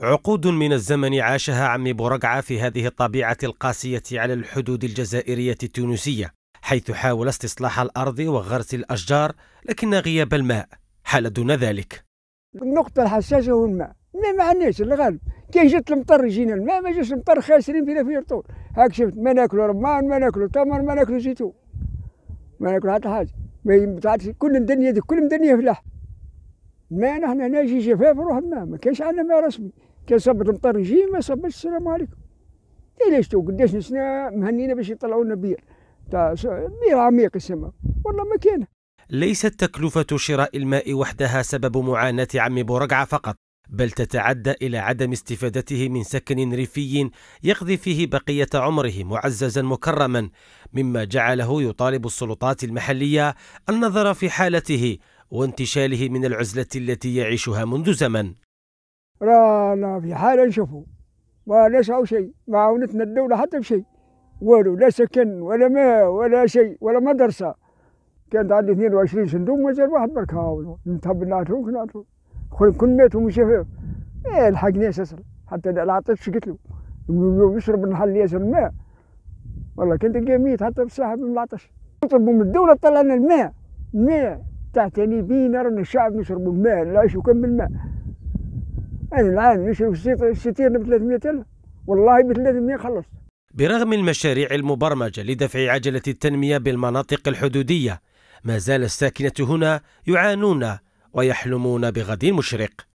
عقود من الزمن عاشها عمي بورقعة في هذه الطبيعة القاسية على الحدود الجزائرية التونسية حيث حاول استصلاح الأرض وغرس الأشجار لكن غياب الماء حال دون ذلك النقطة الحساسة هو الماء ما معناش الغالب كي جات المطر يجينا الماء ما جاش المطر خاسرين فينا في طول هاك شفت ما ناكلوا رمان ما ناكلوا تمر ما ناكلوا زيتون ما ناكلوا حتى حاجة ما كل الدنيا دي كل الدنيا فلاح ما نحن نجي جفاف الماء ما كانش عندنا ما رسمي كان صبت المطر يجي ما صبتش السلام عليكم إيه ليش تو قداش نسنا مهنينا باش يطلعوا لنا بير تاع بير عميق السماء والله ما كان ليست تكلفة شراء الماء وحدها سبب معاناة عم بورقعة فقط بل تتعدى إلى عدم استفادته من سكن ريفي يقضي فيه بقية عمره معززا مكرما مما جعله يطالب السلطات المحلية النظر في حالته وانتشاله من العزلة التي يعيشها منذ زمن رانا في حالة نشوفوا ما نسعوا شيء ما عاونتنا الدولة حتى بشيء والو لا سكن ولا ماء ولا شيء ولا مدرسة كانت عندي 22 صندوق زال واحد برك هاولو نتهب نعترو نعترو كل ماتوا من شفاف ايه ناس اصلا حتى لا عطيتش قلت له يشرب نحل ياسر الماء والله كنت ميت حتى بالساحه من العطش نطلبوا من الدوله تطلع لنا الماء الماء تعتني بينا رانا الشعب نشربوا الماء العيش وكم الماء انا العام نشرب الستير ب 300 الف والله ب 300 خلص برغم المشاريع المبرمجه لدفع عجله التنميه بالمناطق الحدوديه ما زال الساكنه هنا يعانون ويحلمون بغد مشرق